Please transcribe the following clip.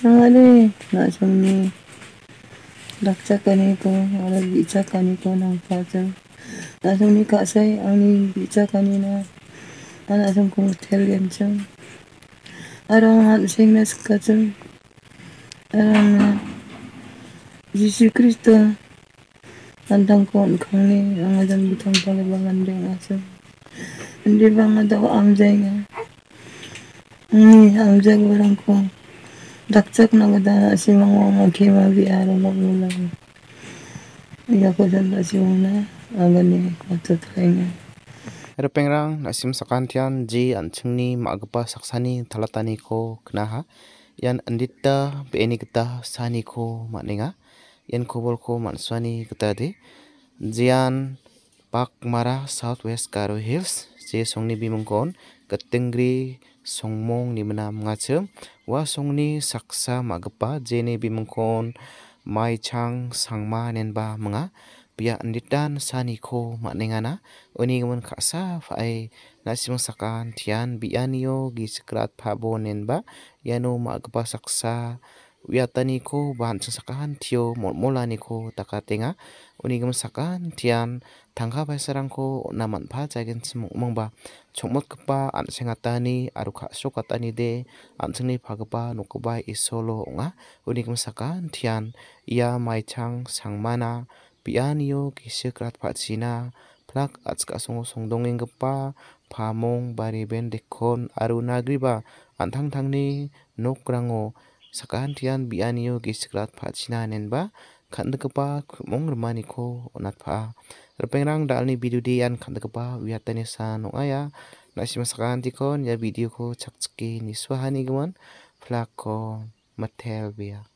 Nangale, nasam ni. Daksakan ito, alag bitsakan ito ng father. Nasam ni kasay, ang ni bitsakan nila. Nasam kong hotel yan siya. Arang hat sing nas kasay. Arang na. Yesus Kristo. Tantang kon kami, ang adam bitang palabangan ding asam. Hindi ba nga daw amzay nga? Ni, amzay warang kong daksak na gata si mangungaghiwa viara magulang. Iyakudan na si una, agani matutlaingan. Repengrang nasim kantian, ji ancengni magpa saksani talatani ko kenaha yan andita beeni kita sani ko maninga, yan kubol ko manswani kita di jian pak mara southwest karo hills je songni bimungkon ketenggri songmong ni menam ngacem ua ni saksa jene jeni mai chang sangma ineba minga bia inditan saaniko man·engana uni gimin ka·sa pa·e sakan tian bianio gi rat pabo inenba iano ma·gipa saksa wiatani ko ban sakan tio molani ko takatenga unigam sakan tian tangka baisarangko naman pa jagen simungmangba chongmotgipa ansengatani aro khasokatani de ansengni phagpa nokba isolo onga unigam sakan tian ia maichang sangmana pianio kisikrat phatsina plak atska songo songdongengpa phamong bari ben dekkon aro nagriba anthangthangni nokrango sakantian bianio gisrikrat pa·china inenba kan·dakgipa kimong rimaniko onatpaa. Ripengrang dalni bidude ian kan·dakgipa wiatani san ong·aia. Ya. Nasima sakantiko nia ya bidioko chakchike nisuahanigimin flako matelbea.